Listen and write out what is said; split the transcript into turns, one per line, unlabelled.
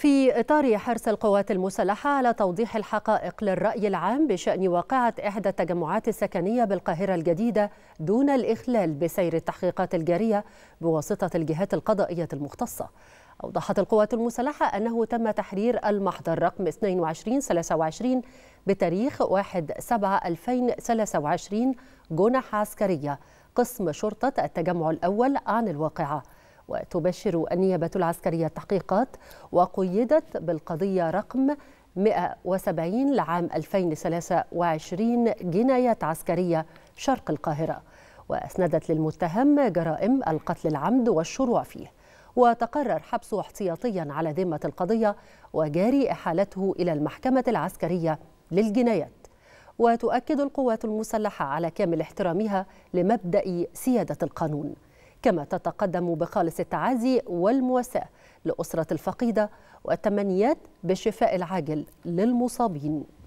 في إطار حرص القوات المسلحة على توضيح الحقائق للرأي العام بشأن واقعة إحدى التجمعات السكنية بالقاهرة الجديدة دون الإخلال بسير التحقيقات الجارية بواسطة الجهات القضائية المختصة أوضحت القوات المسلحة أنه تم تحرير المحضر رقم 22-23 بتاريخ 1/7/2023 جنح عسكرية قسم شرطة التجمع الأول عن الواقعة وتبشر النيابة العسكرية التحقيقات وقيدت بالقضية رقم 170 لعام 2023 جنايات عسكرية شرق القاهرة وأسندت للمتهم جرائم القتل العمد والشروع فيه وتقرر حبسه احتياطيا على ذمة القضية وجاري إحالته إلى المحكمة العسكرية للجنايات وتؤكد القوات المسلحة على كامل احترامها لمبدأ سيادة القانون كما تتقدم بخالص التعازي والمواساة لأسرة الفقيدة والتمنيات بالشفاء العاجل للمصابين